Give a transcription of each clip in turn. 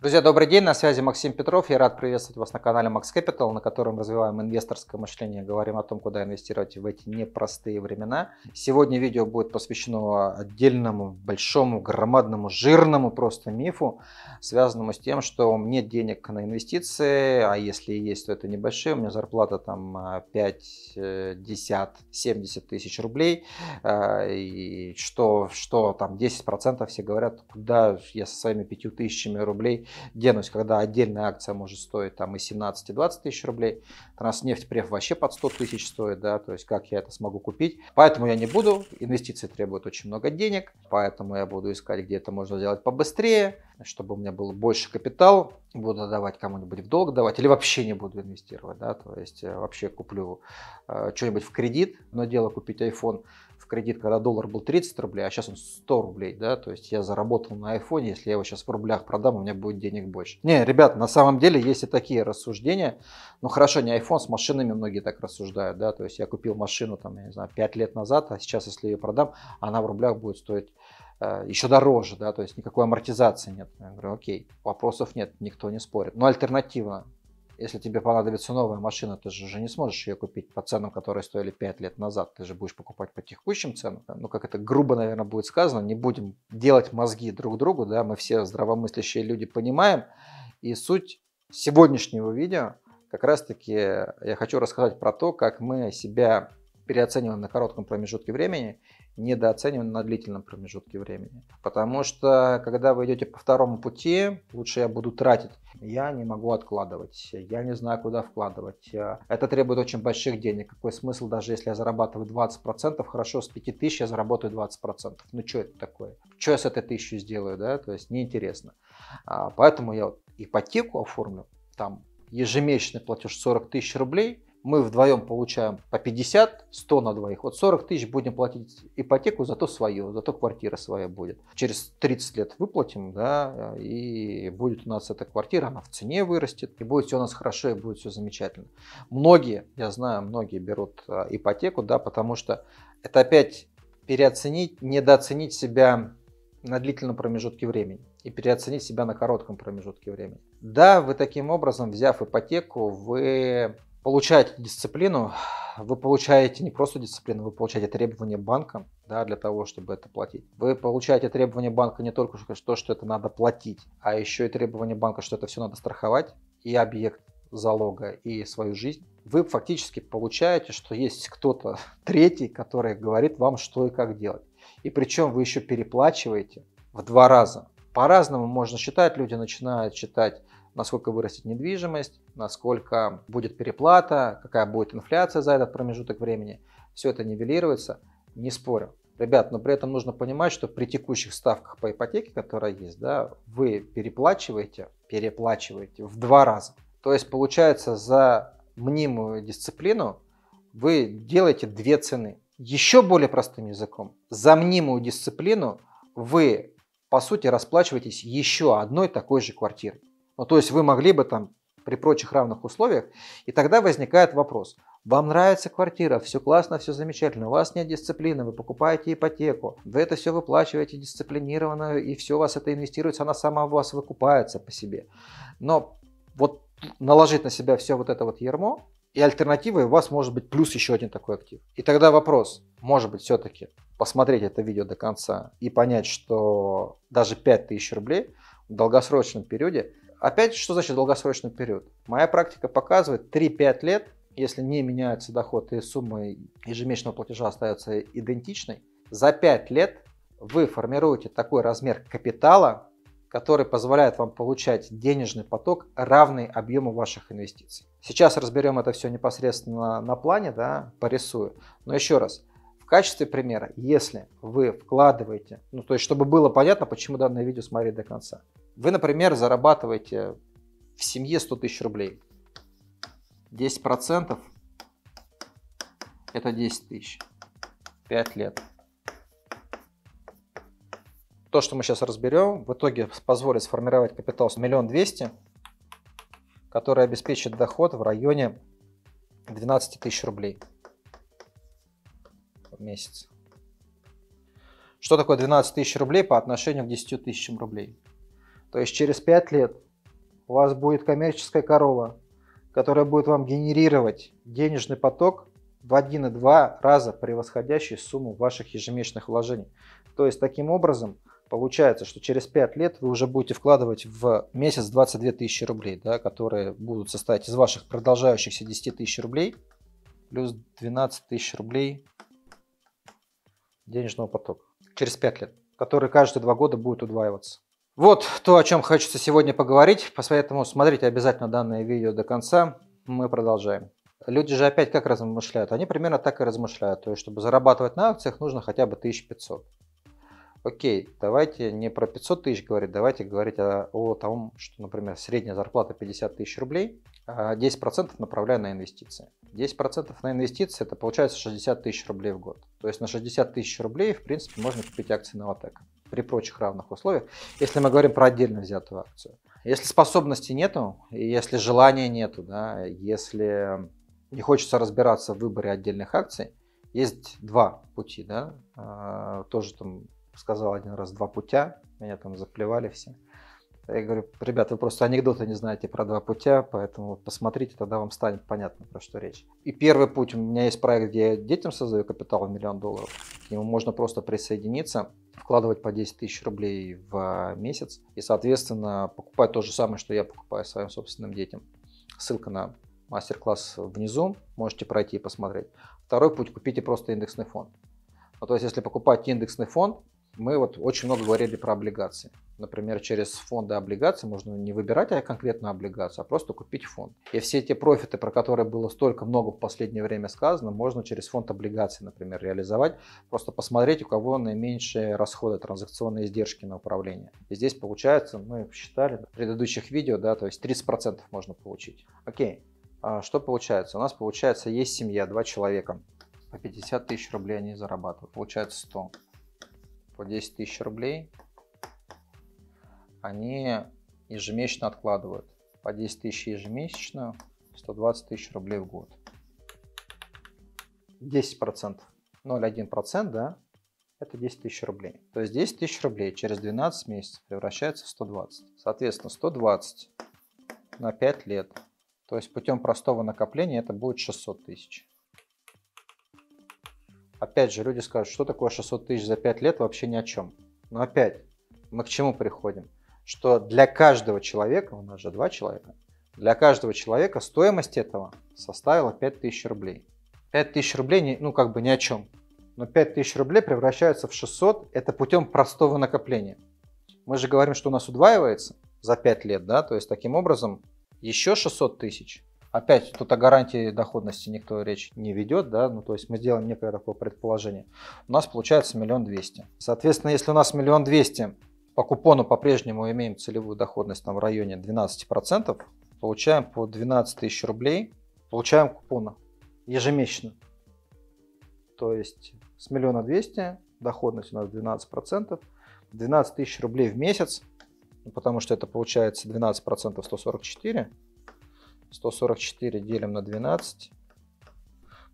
Друзья, добрый день, на связи Максим Петров. Я рад приветствовать вас на канале Max Capital, на котором развиваем инвесторское мышление, говорим о том, куда инвестировать в эти непростые времена. Сегодня видео будет посвящено отдельному, большому, громадному, жирному просто мифу, связанному с тем, что нет денег на инвестиции, а если и есть, то это небольшие. У меня зарплата там 5, 10, 70 тысяч рублей. А, и что, что там 10% все говорят, куда я со своими 5 тысячами рублей денусь, когда отдельная акция может стоить там и 17, и 20 тысяч рублей. Транснефть преф вообще под 100 тысяч стоит, да, то есть как я это смогу купить. Поэтому я не буду, инвестиции требуют очень много денег, поэтому я буду искать, где это можно сделать побыстрее, чтобы у меня был больше капитал, буду давать кому-нибудь в долг давать или вообще не буду инвестировать, да, то есть э, вообще куплю э, что-нибудь в кредит, но дело купить iPhone в кредит, когда доллар был 30 рублей, а сейчас он 100 рублей, да, то есть я заработал на айфоне, если я его сейчас в рублях продам, у меня будет денег больше. Не, ребят, на самом деле есть и такие рассуждения, ну хорошо, не iPhone, с машинами многие так рассуждают, да, то есть я купил машину, там, я не знаю, 5 лет назад, а сейчас, если ее продам, она в рублях будет стоить э, еще дороже, да, то есть никакой амортизации нет. Я говорю, окей, вопросов нет, никто не спорит. Но альтернативно, если тебе понадобится новая машина, ты же уже не сможешь ее купить по ценам, которые стоили 5 лет назад. Ты же будешь покупать по текущим ценам. Ну, как это грубо, наверное, будет сказано, не будем делать мозги друг другу. Да? Мы все здравомыслящие люди понимаем. И суть сегодняшнего видео как раз-таки я хочу рассказать про то, как мы себя переоцениваем на коротком промежутке времени, недооцениваем на длительном промежутке времени. Потому что, когда вы идете по второму пути, лучше я буду тратить я не могу откладывать, я не знаю, куда вкладывать. Э, это требует очень больших денег. Какой смысл, даже если я зарабатываю 20%, хорошо, с 5 тысяч я заработаю 20%. Ну, что это такое? Что я с этой тысячей сделаю, да? То есть неинтересно. А, поэтому я вот ипотеку оформлю, там ежемесячный платеж 40 тысяч рублей – мы вдвоем получаем по 50, 100 на двоих. Вот 40 тысяч будем платить ипотеку, зато свое, зато квартира своя будет. Через 30 лет выплатим, да, и будет у нас эта квартира, она в цене вырастет, и будет все у нас хорошо, и будет все замечательно. Многие, я знаю, многие берут а, ипотеку, да, потому что это опять переоценить, недооценить себя на длительном промежутке времени и переоценить себя на коротком промежутке времени. Да, вы таким образом, взяв ипотеку, вы Получать дисциплину, вы получаете не просто дисциплину, вы получаете требования банка да, для того, чтобы это платить. Вы получаете требования банка не только то, что это надо платить, а еще и требования банка, что это все надо страховать, и объект залога, и свою жизнь. Вы фактически получаете, что есть кто-то третий, который говорит вам, что и как делать. И причем вы еще переплачиваете в два раза. По-разному можно считать, люди начинают считать насколько вырастет недвижимость, насколько будет переплата, какая будет инфляция за этот промежуток времени. Все это нивелируется, не спорю. Ребят, но при этом нужно понимать, что при текущих ставках по ипотеке, которая есть, да, вы переплачиваете, переплачиваете в два раза. То есть получается за мнимую дисциплину вы делаете две цены. Еще более простым языком, за мнимую дисциплину вы, по сути, расплачиваетесь еще одной такой же квартирой. Ну, то есть вы могли бы там при прочих равных условиях. И тогда возникает вопрос. Вам нравится квартира, все классно, все замечательно, у вас нет дисциплины, вы покупаете ипотеку, вы это все выплачиваете дисциплинированно, и все у вас это инвестируется, она сама у вас выкупается по себе. Но вот наложить на себя все вот это вот ермо, и альтернативой у вас может быть плюс еще один такой актив. И тогда вопрос, может быть, все-таки посмотреть это видео до конца и понять, что даже 5000 рублей в долгосрочном периоде – Опять, что значит долгосрочный период? Моя практика показывает 3-5 лет, если не меняется доход и сумма ежемесячного платежа остается идентичной, за 5 лет вы формируете такой размер капитала, который позволяет вам получать денежный поток, равный объему ваших инвестиций. Сейчас разберем это все непосредственно на плане, да, порисую. Но еще раз, в качестве примера, если вы вкладываете, ну то есть чтобы было понятно, почему данное видео смотреть до конца. Вы, например, зарабатываете в семье 100 тысяч рублей. 10% это 10 тысяч. 5 лет. То, что мы сейчас разберем, в итоге позволит сформировать капитал с миллион двести, который обеспечит доход в районе 12 тысяч рублей в месяц. Что такое 12 тысяч рублей по отношению к 10 тысячам рублей? То есть через 5 лет у вас будет коммерческая корова, которая будет вам генерировать денежный поток в 1,2 раза превосходящий сумму ваших ежемесячных вложений. То есть таким образом получается, что через 5 лет вы уже будете вкладывать в месяц 22 тысячи рублей, да, которые будут состоять из ваших продолжающихся 10 тысяч рублей плюс 12 тысяч рублей денежного потока через 5 лет, который каждые 2 года будет удваиваться. Вот то, о чем хочется сегодня поговорить, поэтому смотрите обязательно данное видео до конца. Мы продолжаем. Люди же опять как размышляют? Они примерно так и размышляют. То есть, чтобы зарабатывать на акциях, нужно хотя бы 1500. Окей, давайте не про 500 тысяч говорить, давайте говорить о, о том, что, например, средняя зарплата 50 тысяч рублей, 10% а направляю на инвестиции. 10% на инвестиции – это получается 60 тысяч рублей в год. То есть на 60 тысяч рублей, в принципе, можно купить акции на Новотека при прочих равных условиях, если мы говорим про отдельно взятую акцию. Если способности нету, если желания нету, да, если не хочется разбираться в выборе отдельных акций, есть два пути, да, а, тоже там сказал один раз два путя, меня там заплевали все. Я говорю, ребята, вы просто анекдоты не знаете про два путя, поэтому посмотрите, тогда вам станет понятно, про что речь. И первый путь, у меня есть проект, где я детям создаю капитал в миллион долларов, к нему можно просто присоединиться, вкладывать по 10 тысяч рублей в а, месяц и, соответственно, покупать то же самое, что я покупаю своим собственным детям. Ссылка на мастер-класс внизу, можете пройти и посмотреть. Второй путь – купите просто индексный фонд. Ну, то есть, если покупать индексный фонд, мы вот очень много говорили про облигации. Например, через фонды облигаций можно не выбирать а конкретную облигацию, а просто купить фонд. И все те профиты, про которые было столько много в последнее время сказано, можно через фонд облигаций, например, реализовать. Просто посмотреть, у кого наименьшие расходы, транзакционные издержки на управление. И здесь получается, мы считали в предыдущих видео, да, то есть 30% можно получить. Окей, а что получается? У нас получается есть семья, два человека. По 50 тысяч рублей они зарабатывают. Получается 100 по 10 тысяч рублей, они ежемесячно откладывают. По 10 тысяч ежемесячно, 120 тысяч рублей в год. 10%, 0,1%, да, это 10 тысяч рублей. То есть 10 тысяч рублей через 12 месяцев превращается в 120. Соответственно, 120 на 5 лет. То есть путем простого накопления это будет 600 тысяч. Опять же, люди скажут, что такое 600 тысяч за 5 лет, вообще ни о чем. Но опять, мы к чему приходим? Что для каждого человека, у нас же два человека, для каждого человека стоимость этого составила 5 тысяч рублей. 5 тысяч рублей, ну как бы ни о чем. Но 5 тысяч рублей превращаются в 600, это путем простого накопления. Мы же говорим, что у нас удваивается за 5 лет, да, то есть таким образом еще 600 тысяч Опять, тут о гарантии доходности никто речь не ведет, да, ну то есть мы сделаем некое такое предположение. У нас получается миллион двести. Соответственно, если у нас миллион двести, по купону по-прежнему имеем целевую доходность там в районе 12%, получаем по 12 тысяч рублей, получаем купона ежемесячно. То есть с миллиона двести доходность у нас 12%, 12 тысяч рублей в месяц, ну, потому что это получается 12% 144, 144 делим на 12,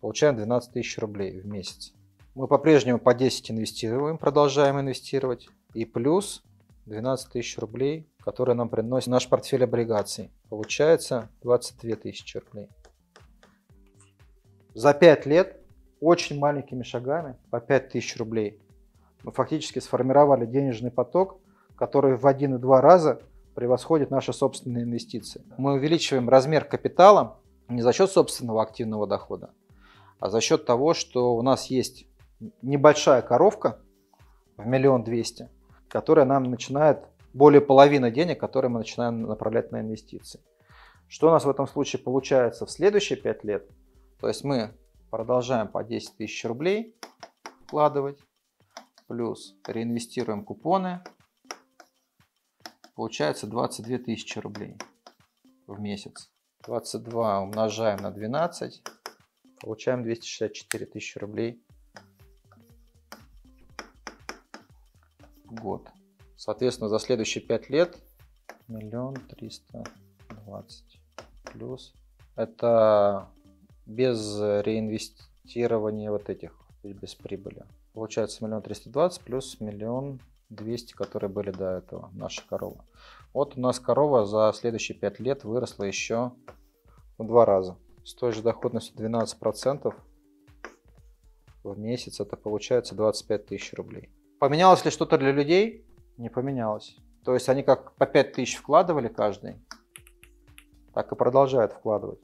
получаем 12 тысяч рублей в месяц. Мы по-прежнему по 10 инвестируем, продолжаем инвестировать. И плюс 12 тысяч рублей, которые нам приносит наш портфель облигаций. Получается 22 тысячи рублей. За 5 лет очень маленькими шагами по 5 тысяч рублей мы фактически сформировали денежный поток, который в один и два раза – превосходит наши собственные инвестиции. Мы увеличиваем размер капитала не за счет собственного активного дохода, а за счет того, что у нас есть небольшая коровка в миллион двести, которая нам начинает более половины денег, которые мы начинаем направлять на инвестиции. Что у нас в этом случае получается в следующие 5 лет? То есть мы продолжаем по 10 тысяч рублей вкладывать, плюс реинвестируем купоны, Получается 22 тысячи рублей в месяц. 22 умножаем на 12, получаем 264 тысячи рублей в год. Соответственно, за следующие 5 лет миллион триста двадцать плюс. Это без реинвестирования вот этих, без прибыли. Получается миллион триста двадцать плюс миллион 200, которые были до этого, наша корова. Вот у нас корова за следующие 5 лет выросла еще в два раза. С той же доходностью 12% в месяц это получается 25 тысяч рублей. Поменялось ли что-то для людей? Не поменялось. То есть они как по 5 тысяч вкладывали каждый, так и продолжают вкладывать.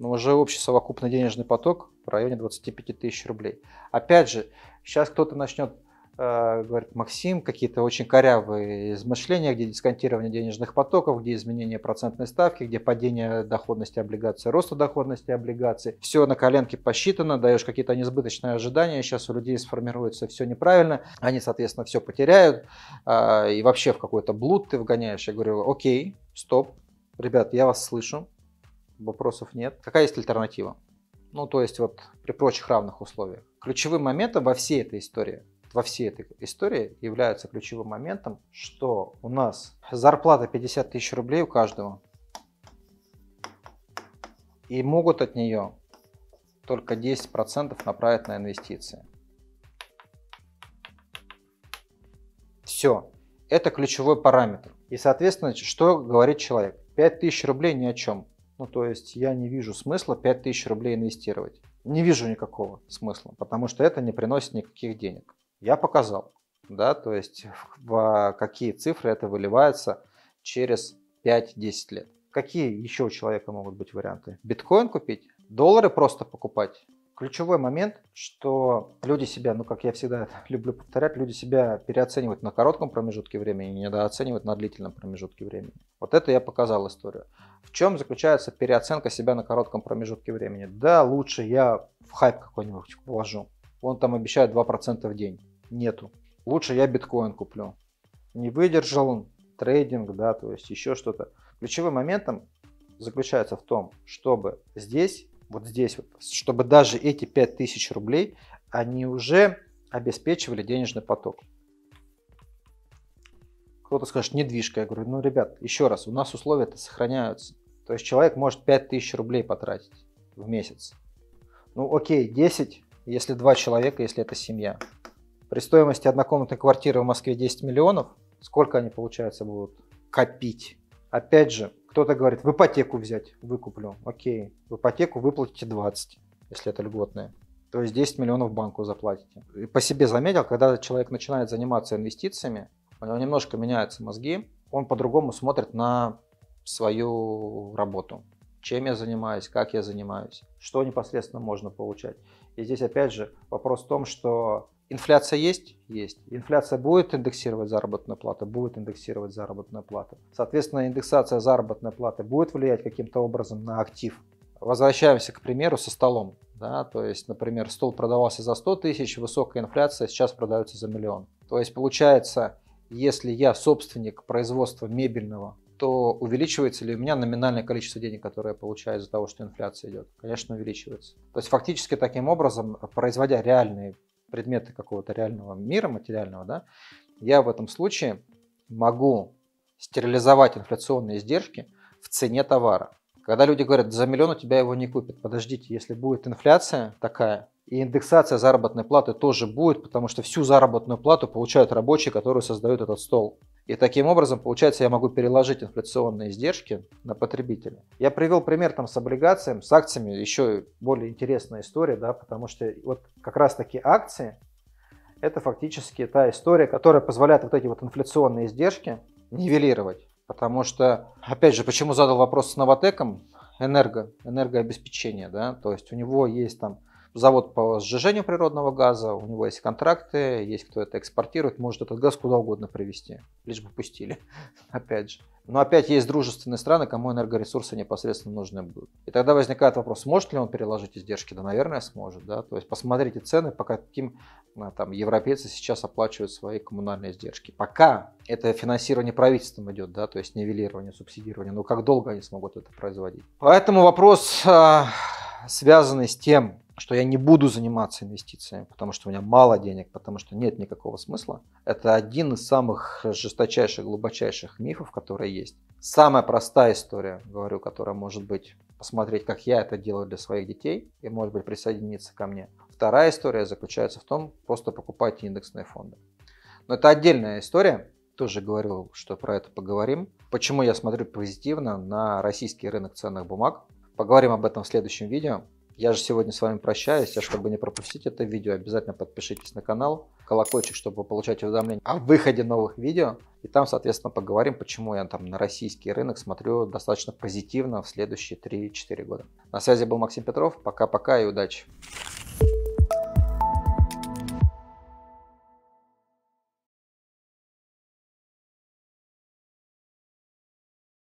Но уже общий совокупный денежный поток в районе 25 тысяч рублей. Опять же, сейчас кто-то начнет Э, говорит Максим, какие-то очень корявые измышления, где дисконтирование денежных потоков, где изменение процентной ставки, где падение доходности облигаций, роста доходности облигаций. Все на коленке посчитано, даешь какие-то несбыточные ожидания, сейчас у людей сформируется все неправильно, они, соответственно, все потеряют, а, и вообще в какой-то блуд ты вгоняешь. Я говорю, окей, стоп, ребят, я вас слышу, вопросов нет. Какая есть альтернатива? Ну, то есть вот при прочих равных условиях. Ключевым моментом во всей этой истории – во всей этой истории является ключевым моментом, что у нас зарплата 50 тысяч рублей у каждого. И могут от нее только 10% направить на инвестиции. Все. Это ключевой параметр. И, соответственно, что говорит человек? 5000 рублей ни о чем. Ну, то есть я не вижу смысла 5000 рублей инвестировать. Не вижу никакого смысла, потому что это не приносит никаких денег я показал, да, то есть в какие цифры это выливается через 5-10 лет. Какие еще у человека могут быть варианты? Биткоин купить? Доллары просто покупать? Ключевой момент, что люди себя, ну как я всегда люблю повторять, люди себя переоценивают на коротком промежутке времени, недооценивают на длительном промежутке времени. Вот это я показал историю. В чем заключается переоценка себя на коротком промежутке времени? Да, лучше я в хайп какой-нибудь вложу. Он там обещает 2% в день нету. Лучше я биткоин куплю. Не выдержал он трейдинг, да, то есть еще что-то. Ключевым моментом заключается в том, чтобы здесь, вот здесь, чтобы даже эти 5000 рублей, они уже обеспечивали денежный поток. Кто-то скажет, недвижка. Я говорю, ну, ребят, еще раз, у нас условия-то сохраняются. То есть человек может 5000 рублей потратить в месяц. Ну, окей, 10, если два человека, если это семья. При стоимости однокомнатной квартиры в Москве 10 миллионов, сколько они, получается, будут копить? Опять же, кто-то говорит, в ипотеку взять, выкуплю. Окей, в ипотеку выплатите 20, если это льготное То есть 10 миллионов банку заплатите. И по себе заметил, когда человек начинает заниматься инвестициями, у него немножко меняются мозги, он по-другому смотрит на свою работу. Чем я занимаюсь, как я занимаюсь, что непосредственно можно получать. И здесь опять же вопрос в том, что Инфляция есть? Есть. Инфляция будет индексировать заработную плату? Будет индексировать заработную плату. Соответственно, индексация заработной платы будет влиять каким-то образом на актив. Возвращаемся, к примеру, со столом. Да? То есть, например, стол продавался за 100 тысяч, высокая инфляция, сейчас продается за миллион. То есть, получается, если я собственник производства мебельного, то увеличивается ли у меня номинальное количество денег, которое я получаю из-за того, что инфляция идет? Конечно, увеличивается. То есть фактически таким образом, производя реальные предметы какого-то реального мира, материального, да, я в этом случае могу стерилизовать инфляционные издержки в цене товара. Когда люди говорят, за миллион у тебя его не купят, подождите, если будет инфляция такая, и индексация заработной платы тоже будет, потому что всю заработную плату получают рабочие, которые создают этот стол. И таким образом, получается, я могу переложить инфляционные издержки на потребителя. Я привел пример там с облигациями, с акциями, еще более интересная история, да, потому что вот как раз таки акции – это фактически та история, которая позволяет вот эти вот инфляционные издержки нивелировать. Потому что, опять же, почему задал вопрос с Новотеком, энерго, энергообеспечение, да, то есть у него есть там завод по сжижению природного газа, у него есть контракты, есть кто это экспортирует, может этот газ куда угодно привезти, лишь бы пустили, опять же. Но опять есть дружественные страны, кому энергоресурсы непосредственно нужны будут. И тогда возникает вопрос, сможет ли он переложить издержки? Да, наверное, сможет. Да? То есть посмотрите цены, по каким э, там, европейцы сейчас оплачивают свои коммунальные издержки. Пока это финансирование правительством идет, да? то есть нивелирование, субсидирование. Но как долго они смогут это производить? Поэтому вопрос э, связанный с тем, что я не буду заниматься инвестициями, потому что у меня мало денег, потому что нет никакого смысла. Это один из самых жесточайших, глубочайших мифов, которые есть. Самая простая история, говорю, которая может быть посмотреть, как я это делаю для своих детей и, может быть, присоединиться ко мне. Вторая история заключается в том, просто покупать индексные фонды. Но это отдельная история, тоже говорил, что про это поговорим. Почему я смотрю позитивно на российский рынок ценных бумаг. Поговорим об этом в следующем видео. Я же сегодня с вами прощаюсь, а чтобы не пропустить это видео, обязательно подпишитесь на канал, колокольчик, чтобы получать уведомления о выходе новых видео. И там, соответственно, поговорим, почему я там на российский рынок смотрю достаточно позитивно в следующие 3-4 года. На связи был Максим Петров. Пока-пока и удачи!